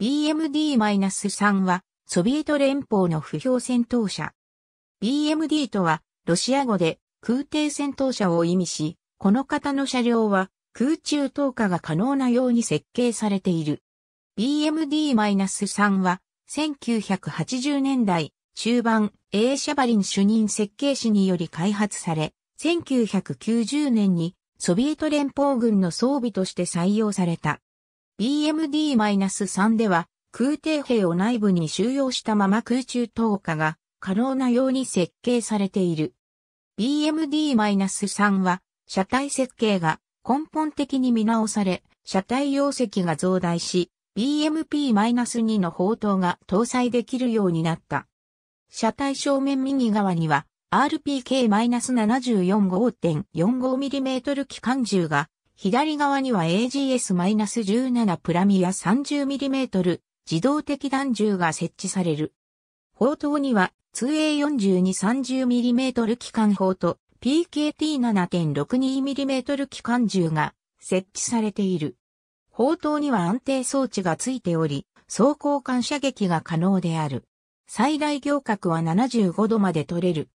BMD-3 は、ソビエト連邦の不評戦闘車。BMD とは、ロシア語で空挺戦闘車を意味し、この型の車両は空中投下が可能なように設計されている。BMD-3 は、1980年代中盤、A シャバリン主任設計士により開発され、1990年にソビエト連邦軍の装備として採用された。BMD-3 では空挺兵を内部に収容したまま空中投下が可能なように設計されている。BMD-3 は車体設計が根本的に見直され、車体容積が増大し、BMP-2 の砲塔が搭載できるようになった。車体正面右側には RPK-74 5.45mm 機関銃が左側には AGS-17 プラミア 30mm 自動的弾銃が設置される。砲塔には 2A42-30mm 機関砲と PKT7.62mm 機関銃が設置されている。砲塔には安定装置がついており、装甲艦射撃が可能である。最大行角は75度まで取れる。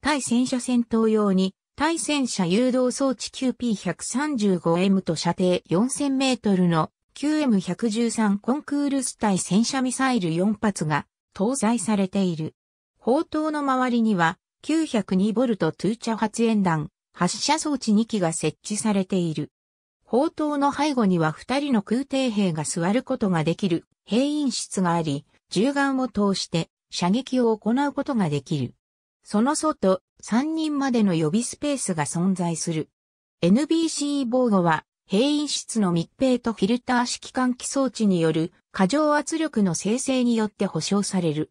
対戦車戦闘用に対戦車誘導装置 QP135M と射程4000メートルの QM113 コンクールス対戦車ミサイル4発が搭載されている。砲塔の周りには 902V トゥーチャ発煙弾、発射装置2機が設置されている。砲塔の背後には2人の空挺兵が座ることができる兵員室があり、銃眼を通して射撃を行うことができる。その外、3人までの予備スペースが存在する。NBC 防護は、閉員室の密閉とフィルター式換気装置による過剰圧力の生成によって保証される。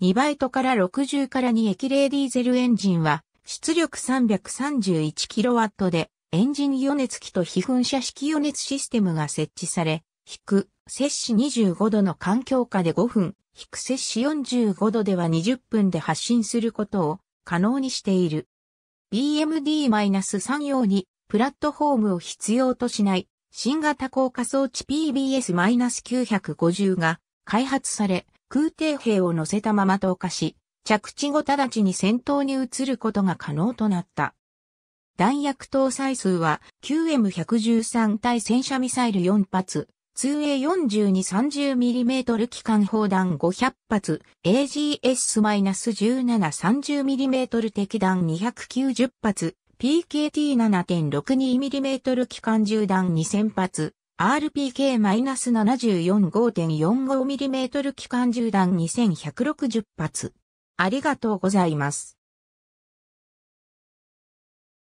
2バイトから60から2液冷ディーゼルエンジンは、出力 331kW で、エンジン予熱機と非噴射式予熱システムが設置され、引く、摂氏25度の環境下で5分、低摂氏45度では20分で発信することを可能にしている。BMD-3 用にプラットフォームを必要としない新型高架装置 PBS-950 が開発され空挺兵を乗せたまま投下し着地後直ちに戦闘に移ることが可能となった。弾薬搭載数は QM113 対戦車ミサイル4発、2A4230mm 機関砲弾500発、AGS-1730mm 敵弾290発、PKT7.62mm 機関銃弾2000発、RPK-74.45mm 5機関銃弾2160発。ありがとうございます。